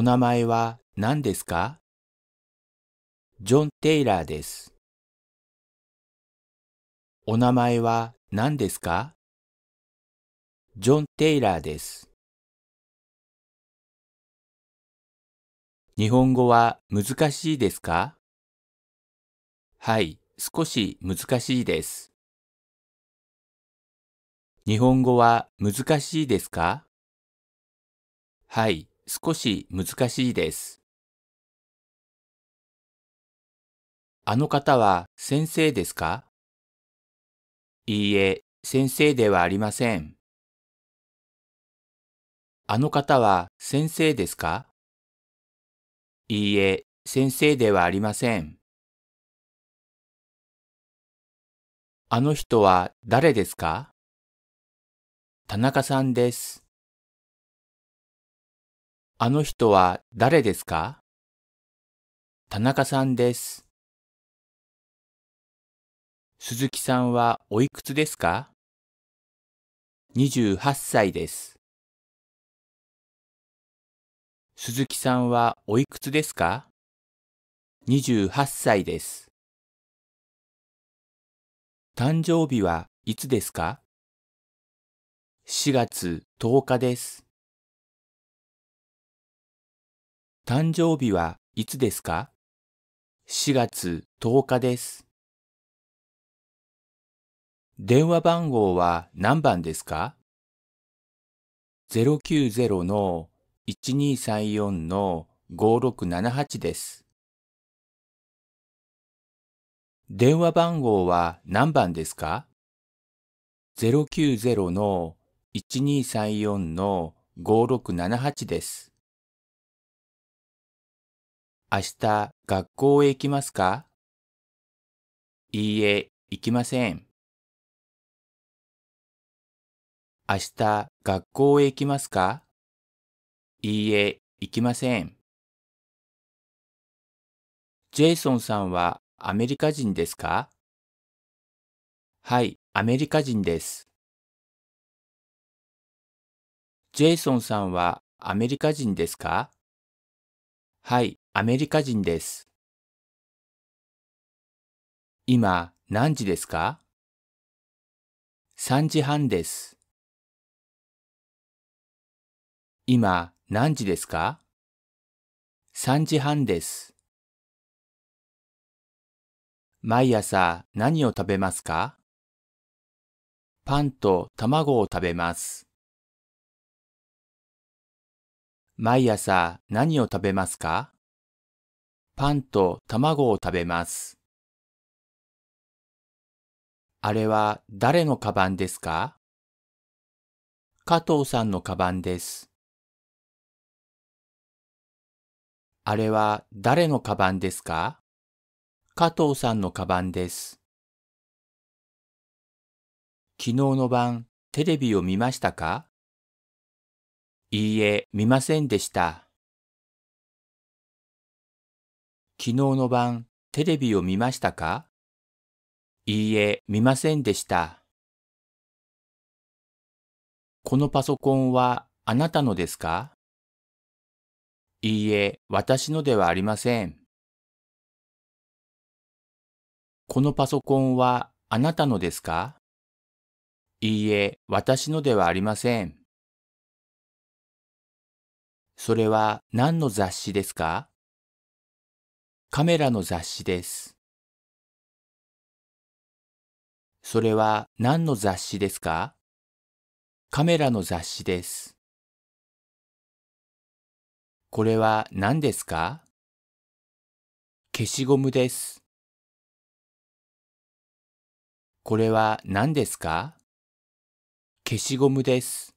お名前は何ですかジョン・テイラーです。お名前は何ですかジョン・テイラーです。日本語は難しいですかはい、少し難しいです。日本語は難しいですかはい、少し難しいです。あの方は先生ですかいいえ、先生ではありません。あの方は先生ですかいいえ、先生ではありません。あの人は誰ですか田中さんです。あの人は誰ですか田中さんです。鈴木さんはおいくつですか ?28 歳です。鈴木さんはおいくつですか ?28 歳です。誕生日はいつですか ?4 月10日です。誕生日はいつですか ?4 月10日です。電話番号は何番ですか ?090 1234 5678です。電話番号は何番ですか ?090 1234 5678です。明日学校へ行きますかいいえ、行きません。明日学校へ行きますかいいえ、行きません。ジェイソンさんはアメリカ人ですかはい、アメリカ人です。ジェイソンさんはアメリカ人ですかはい、アメリカ人です。今何時ですか ?3 時半です。今何時ですか ?3 時半です。毎朝何を食べますかパンと卵を食べます。毎朝何を食べますかパンと卵を食べます。あれは誰のカバンですか加藤さんのカバンです。あれは誰のカバンですか加藤さんのカバンです。昨日の晩、テレビを見ましたかいいえ、見ませんでした。昨日の晩、テレビを見ましたかいいえ、見ませんでした。このパソコンはあなたのですかいいえ、私のではありません。このパソコンはあなたのですかいいえ、私のではありません。それは何の雑誌ですかカメラの雑誌です。それは何の雑誌ですかカメラの雑誌です。これは何ですか消しゴムです。これは何ですか消しゴムです。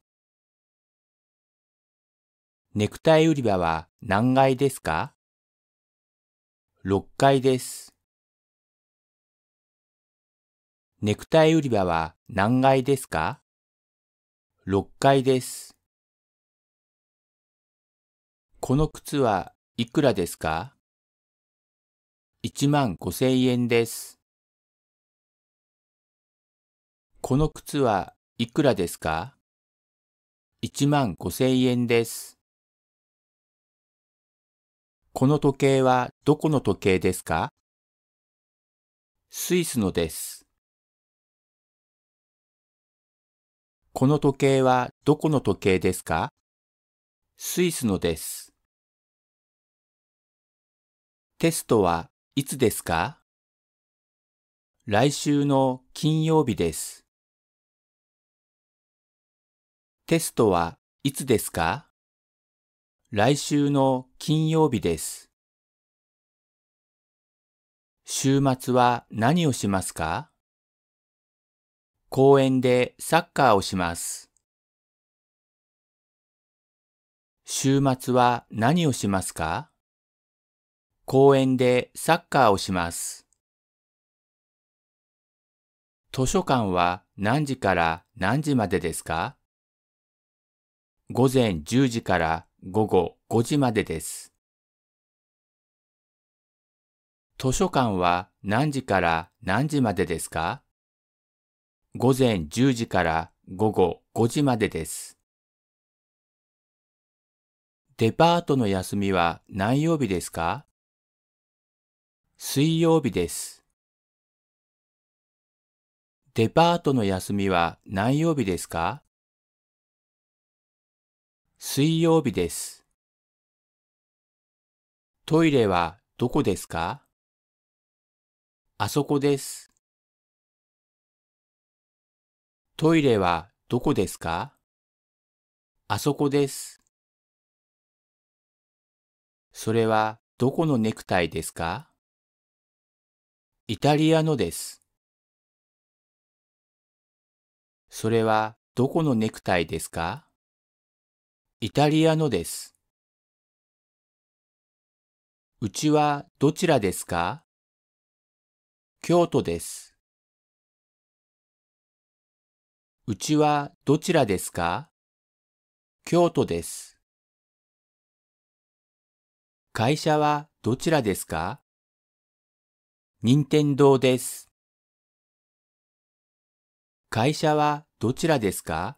ネクタイ売り場は何階ですか6階です。ネクタイ売り場は何階ですか ?6 階です。この靴はいくらですか ?1 万5千円です。この靴はいくらですか ?1 万5千円です。この時計はどこの時計ですかスイスのです。この時計はどこの時計ですかスイスのです。テストはいつですか来週の金曜日です。テストはいつですか来週の金曜日です。週末は何をしますか公園でサッカーをします。週末は何をしますか公園でサッカーをします。図書館は何時から何時までですか午前10時から午後5時までです。図書館は何時から何時までですか午前10時から午後5時までです。デパートの休みは何曜日ですか水曜日です。デパートの休みは何曜日ですか水曜日です。トイレはどこですかあそこです。トイレはどこですかあそこです。それはどこのネクタイですかイタリアのです。それはどこのネクタイですかイタリアのです。うちはどちらですか京都です。うちはどちらですか京都です。会社はどちらですか任天堂です。会社はどちらですか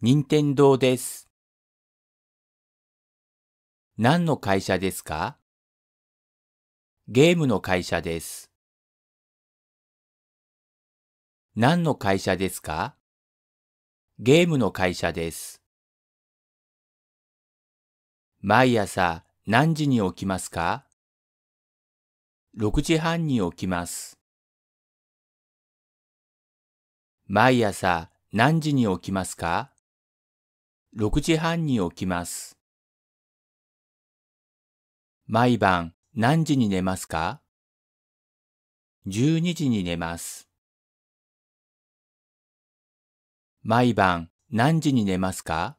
任天堂です。何の会社ですかゲームの会社です。何の会社ですかゲームの会社です。毎朝何時に起きますか ?6 時半に起きます。毎朝何時に起きますか6時半に起きます。毎晩何時に寝ますか ?12 時に寝ます。毎晩何時に寝ますか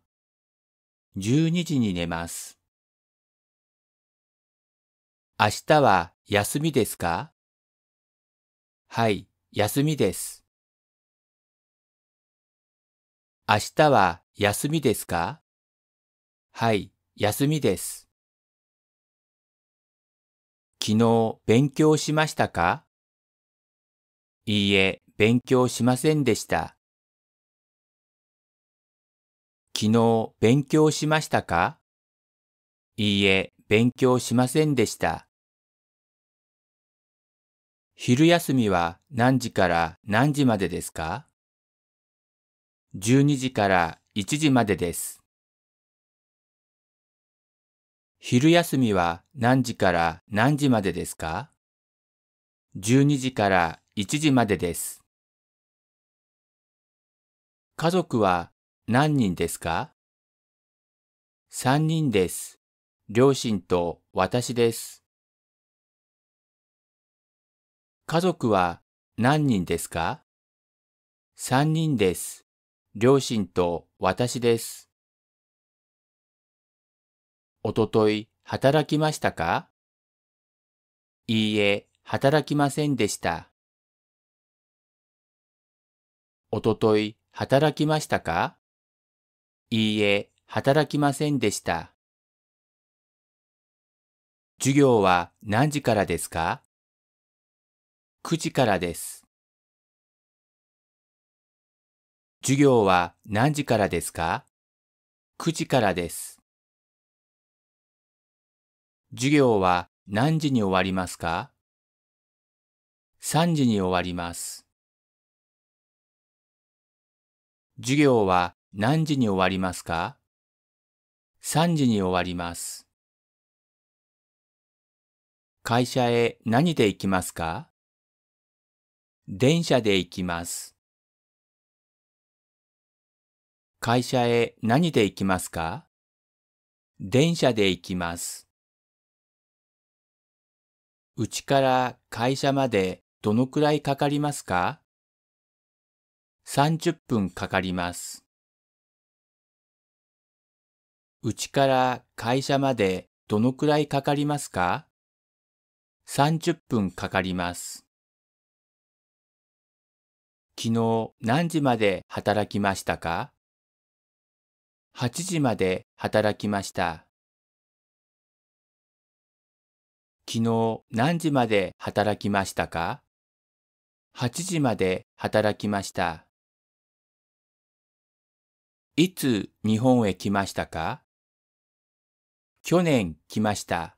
?12 時に寝ます。明日は休みですかはい、休みです。明日は休みですかはい、休みです。昨日勉強しましたかいいえ、勉強しませんでした。昨日勉強しましたかいいえ、勉強しませんでした。昼休みは何時から何時までですか ?12 時から1時までです。昼休みは何時から何時までですか ?12 時から1時までです。家族は何人ですか ?3 人です。両親と私です。家族は何人ですか ?3 人です。両親と私です。おととい、働きましたかいいえ、働きませんでした。おととい、働きましたかいいえ、働きませんでした。授業は何時からですか ?9 時からです。授業は何時からですか ?9 時からです。授業は何時に終わりますか ?3 時に終わります。授業は何時に終わりますか ?3 時に終わります。会社へ何で行きますか電車で行きます。会社へ何で行きますか電車で行きます。うちから会社までどのくらいかかりますか ?30 分かかります。うちから会社までどのくらいかかりますか ?30 分かかります。昨日何時まで働きましたか8時まで働きました。昨日何時まで働きましたか ?8 時まで働きました。いつ日本へ来ましたか去年来ました。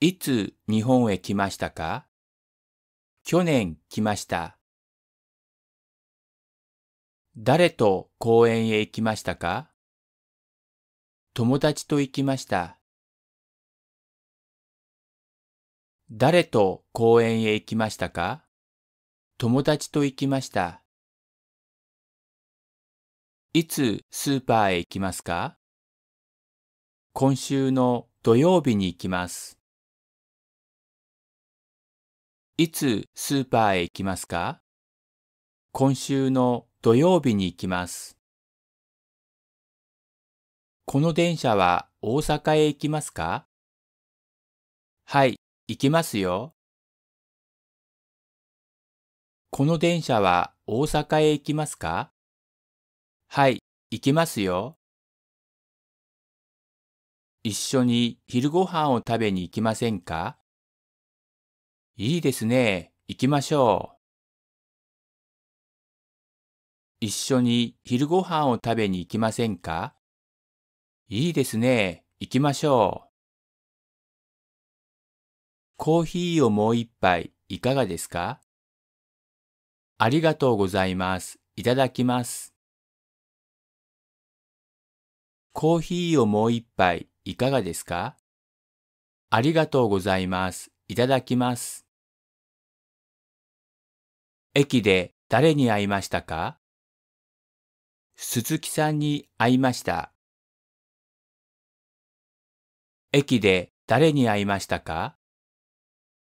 いつ日本へ来ましたか去年来ました。誰と公園へ行きましたか友達と行きました。誰と公園へ行きましたか友達と行きました。いつスーパーへ行きますか今週の土曜日に行きます。いつスーパーへ行きますか今週の土曜日に行きます。この電車は大阪へ行きますかはい、行きますよ。この電車は大阪へ行きますかはい、行きますよ。一緒に昼ご飯を食べに行きませんかいいですね。行きましょう。一緒に昼ご飯を食べに行きませんかいいですね。行きましょう。コーヒーをもう一杯いかがですかありがとうございます。いただきます。コーヒーをもう一杯いかがですかありがとうございます。いただきます。駅で誰に会いましたか鈴木さんに会いました。駅で誰に会いましたか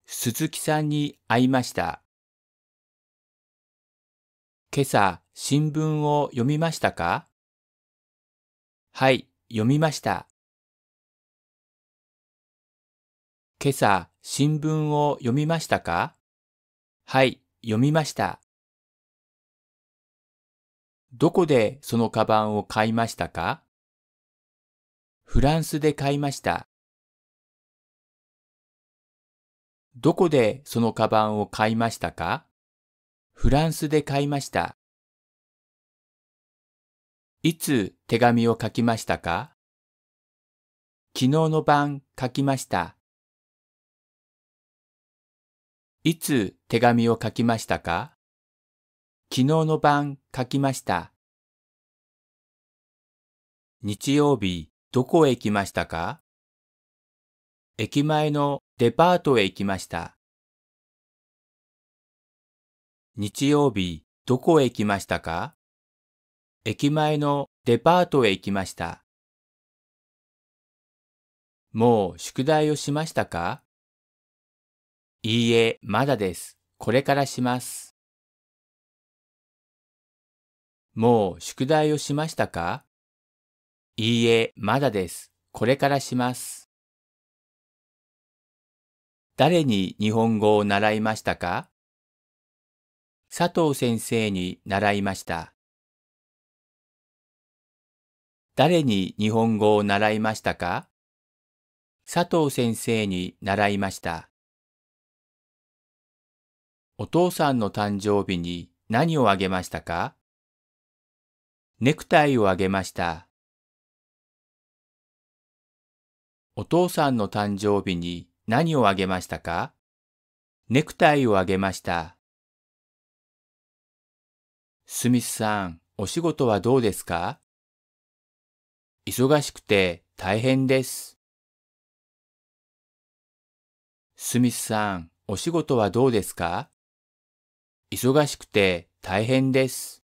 鈴木さんに会いました。今朝新聞を読みましたかはい、読みました。今朝新聞を読みましたかはい、読みました。どこでそのカバンを買いましたかフランスで買いました。どこでそのカバンを買いましたかフランスで買いました。いつ手紙を書きましたか昨日の晩書きました。いつ手紙を書きましたか昨日の晩書きました。日曜日、どこへ行きましたか駅前のデパートへ行きました。日曜日、どこへ行きましたか駅前のデパートへ行きました。もう宿題をしましたかいいえ、まだです。これからします。もう宿題をしましたかいいえ、まだです。これからします。誰に日本語を習いましたか佐藤先生に習いました。誰に日本語を習いましたか佐藤先生に習いました。お父さんの誕生日に何をあげましたかネクタイをあげました。お父さんの誕生日に何をあげましたかネクタイをあげました。スミスさん、お仕事はどうですか忙しくて大変です。スミスさん、お仕事はどうですか忙しくて大変です。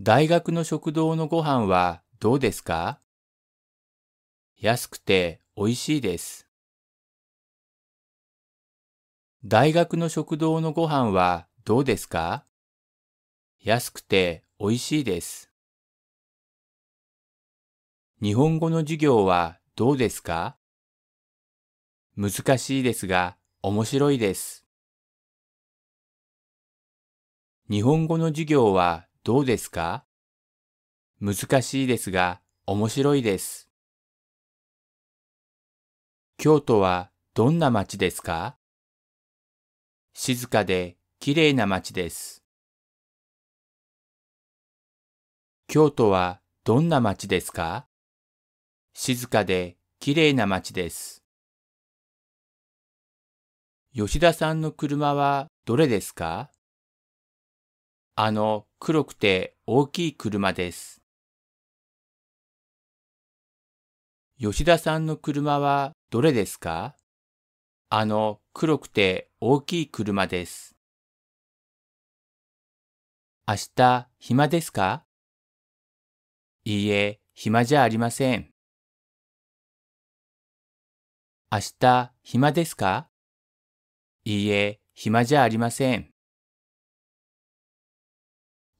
大学の食堂のご飯はどうですか安くて美味しいです。大学の食堂のご飯はどうですか安くて美味しいです。日本語の授業はどうですか難しいですが面白いです。日本語の授業はどうですか難しいですが面白いです。京都はどんな街ですか静かで綺麗な街です。京都はどんな街ですか静かで綺麗な街です。吉田さんの車はどれですかあの黒くて大きい車です。吉田さんの車はどれですかあの黒くて大きい車です。明日暇ですかいいえ、暇じゃありません。明日暇ですかいいえ、暇じゃありません。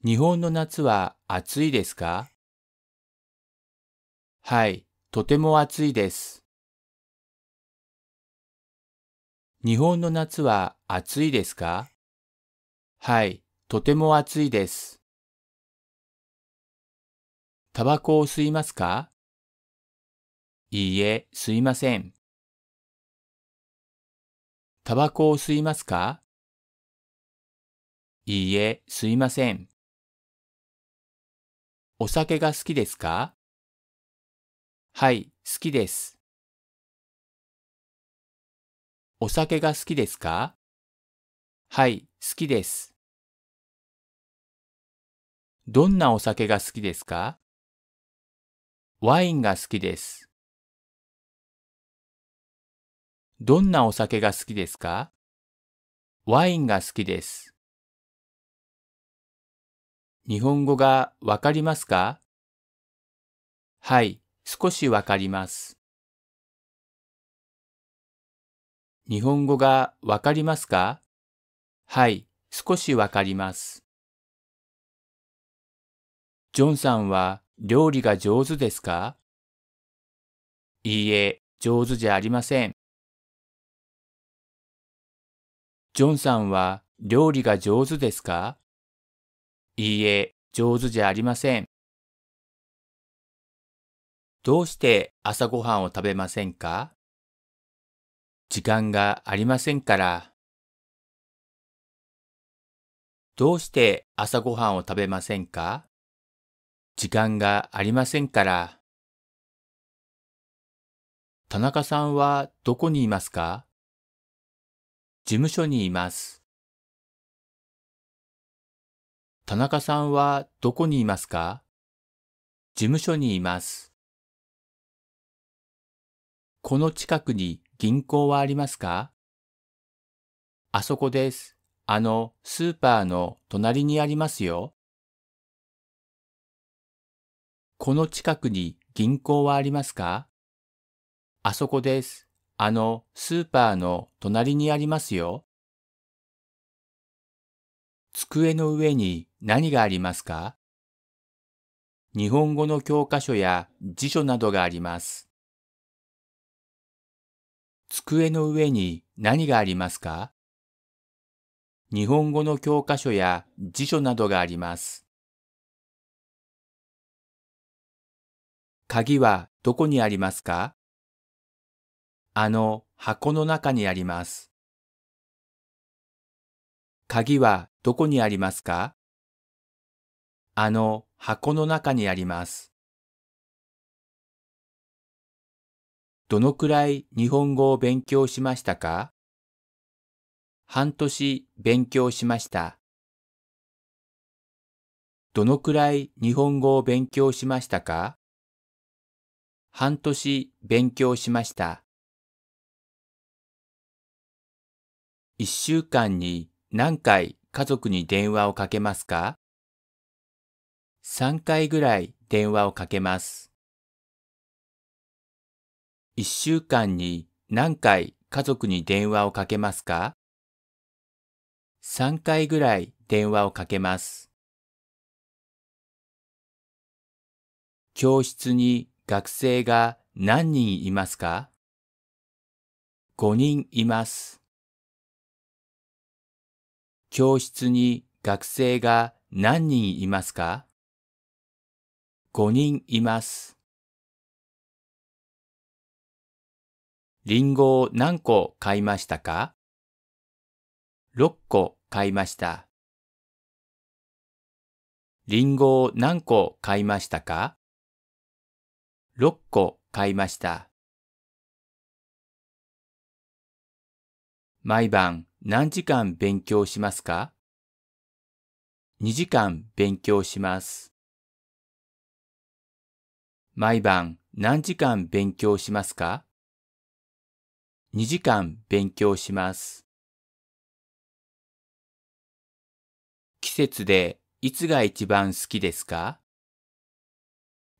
日本の夏は暑いですかはい、とても暑いです。日本の夏は暑いですかはい、とても暑いです。タバコを吸いますかいいえ、吸いません。タバコを吸いますかいいえ、吸いません。お酒が好きですかはい、好きです。お酒が好きですかはい、好きです。どんなお酒が好きですかワインが好きです。どんなお酒が好きですかワインが好きです。日本語がわかりますかはい、少しわかります。日本語がわかりますかはい、少しわかります。ジョンさんは料理が上手ですかいいえ、上手じゃありません。ジョンさんは料理が上手ですかいいえ、上手じゃありません。どうして朝ごはんを食べませんか時間がありませんから。どうして朝ごはんを食べませんか時間がありませんから。田中さんはどこにいますか事務所にいます。田中さんはどこにいますか事務所にいます。この近くに銀行はありますかあそこです。あのスーパーの隣にありますよ。この近くに銀行はありますかあそこです。あのスーパーの隣にありますよ。机の上に何がありますか日本語の教科書や辞書などがあります。机の上に何がありますか日本語の教科書や辞書などがあります。鍵はどこにありますかあの箱の中にあります。鍵はどこにありますかあの箱の中にあります。どのくらい日本語を勉強しましたか半年勉強しました。どのくらい日本語を勉強しましたか半年勉強しました。一週間に何回家族に電話をかけますか ?3 回ぐらい電話をかけます。1週間に何回家族に電話をかけますか ?3 回ぐらい電話をかけます。教室に学生が何人いますか ?5 人います。教室に学生が何人いますか ?5 人います。りんごを何個買いましたか ?6 個買いました。りんごを何個買いましたか ?6 個買いました。毎晩何時間勉強しますか ?2 時間勉強します。毎晩何時間勉強しますか ?2 時間勉強します。季節でいつが一番好きですか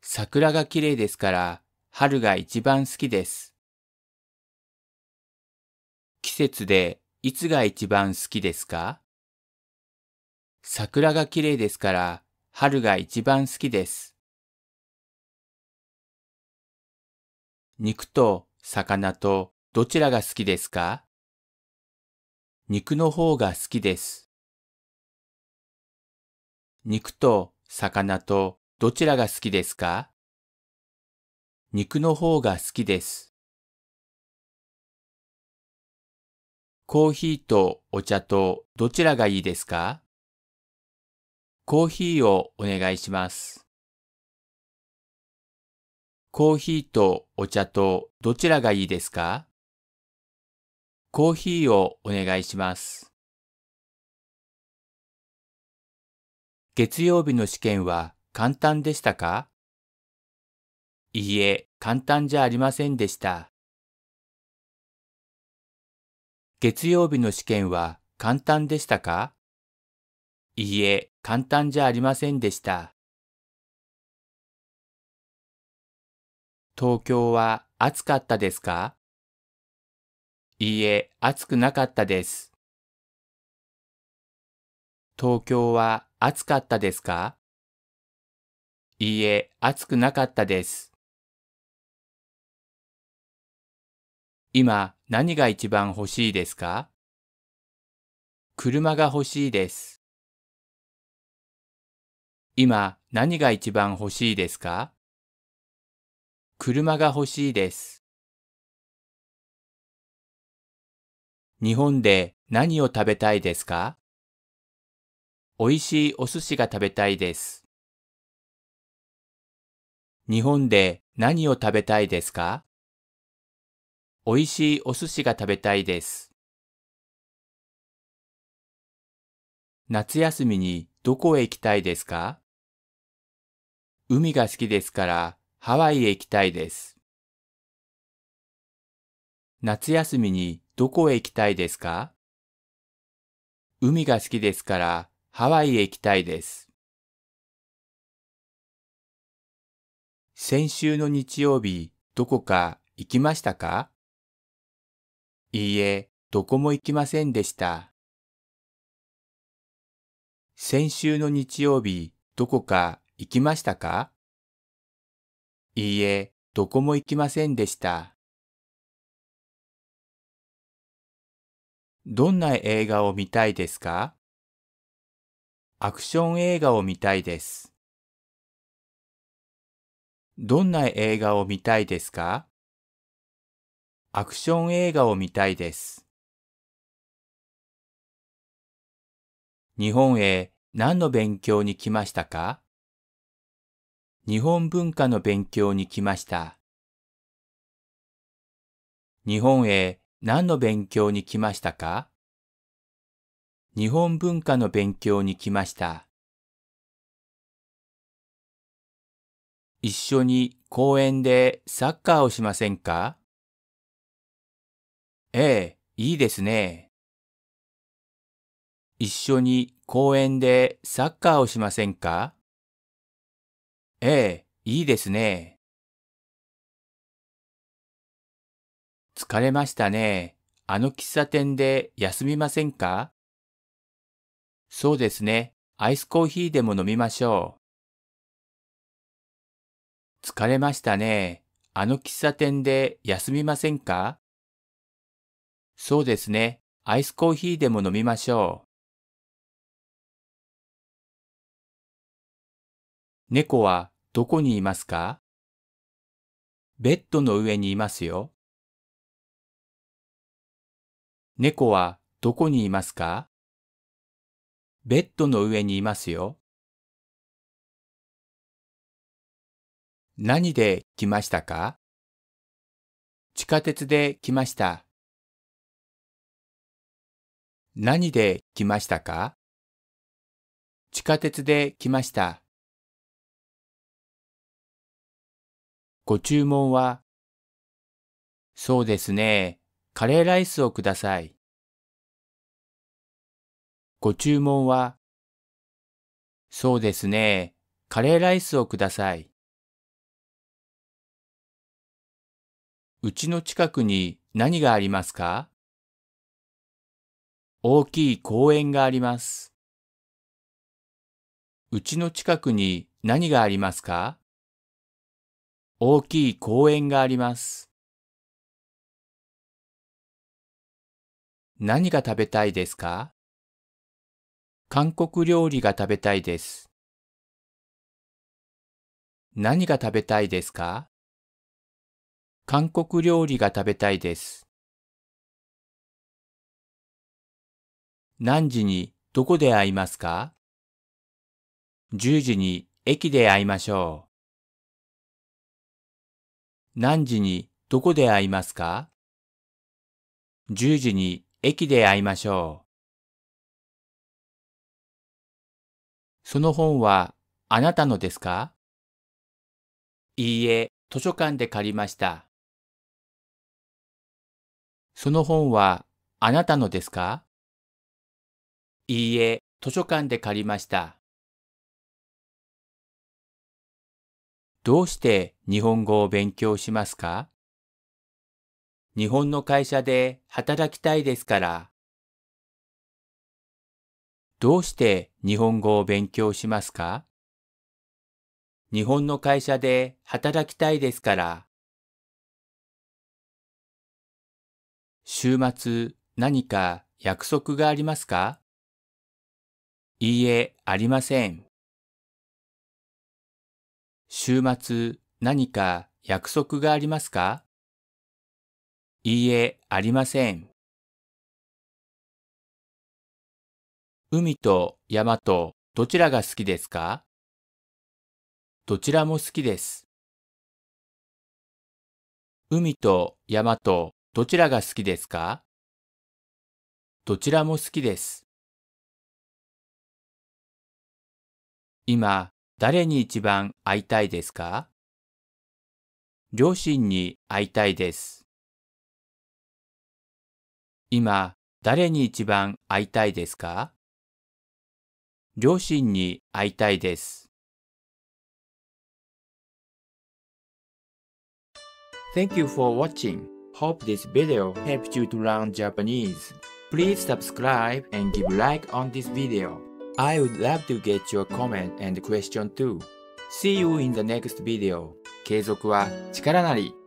桜が綺麗ですから春が一番好きです。季節でいつが一番好きですか桜が綺麗ですから、春が一番好きです。肉と魚とどちらが好きですか肉の方が好きです。肉と魚とどちらが好きですか肉の方が好きです。コーヒーとお茶とどちらがいいですかコーヒーをお願いします。コーヒーとお茶とどちらがいいですかコーヒーをお願いします。月曜日の試験は簡単でしたかいいえ、簡単じゃありませんでした。月曜日の試験は簡単でしたかいいえ、簡単じゃありませんでした。東京は暑かったですかいいえ、暑くなかったです。東京は暑かったですかいいえ、暑くなかったです。今、何が一番欲しいですか車が欲しいです。今、何が一番欲しいですか車が欲しいです。日本で何を食べたいですか美味しいお寿司が食べたいです。日本で何を食べたいですか美味しいお寿司が食べたいです。夏休みにどこへ行きたいですか海が好きですからハワイへ行きたいです。夏休みにどこへ行きたいですか海が好きですからハワイへ行きたいです。先週の日曜日、どこか行きましたかいいえ、どこも行きませんでした。先週の日曜日、どこか行きましたかいいえ、どこも行きませんでした。どんな映画を見たいですかアクション映画を見たいです。どんな映画を見たいですかアクション映画を見たいです。日本へ何の勉強に来ましたか日本文化の勉強に来ました。日本へ何の勉強に来ましたか日本文化の勉強に来ました。一緒に公園でサッカーをしませんかええ、いいですね。一緒に公園でサッカーをしませんかええ、いいですね。疲れましたね。あの喫茶店で休みませんかそうですね。アイスコーヒーでも飲みましょう。疲れましたね。あの喫茶店で休みませんかそうですね。アイスコーヒーでも飲みましょう。猫はどこにいますかベッドの上にいますよ。猫はどこにいますかベッドの上にいますよ。何で来ましたか地下鉄で来ました。何で来ましたか地下鉄で来ました。ご注文はそうですね。カレーライスをください。ご注文はそうですね。カレーライスをください。うちの近くに何がありますか大きい公園があります。うちの近くに何がありますか大きい公園があります。何が食べたいですか韓国料理が食べたいです。何が食べたいですか韓国料理が食べたいです。何時にどこで会いますか ?10 時に駅で会いましょう。何時にどこで会いますか ?10 時に駅で会いましょう。その本はあなたのですかいいえ、図書館で借りました。その本はあなたのですかいいえ、図書館で借りました。どうして日本語を勉強しますか日本の会社で働きたいですから。どうして日本語を勉強しますか日本の会社で働きたいですから。週末何か約束がありますかいいえ、ありません。週末、何か約束がありますかいいえ、ありません。海と山とどちらが好きですかどちらも好きです。海と山とどちらが好きですかどちらも好きです。今、誰に一番会いたいですか両親に会いたいです。今、誰に一番会いたいですか両親に会いたいです。Thank you for watching. Hope this video helped you to learn Japanese. Please subscribe and give like on this video. I would love to get your comment and question too. See you in the next video. 継続は力なり。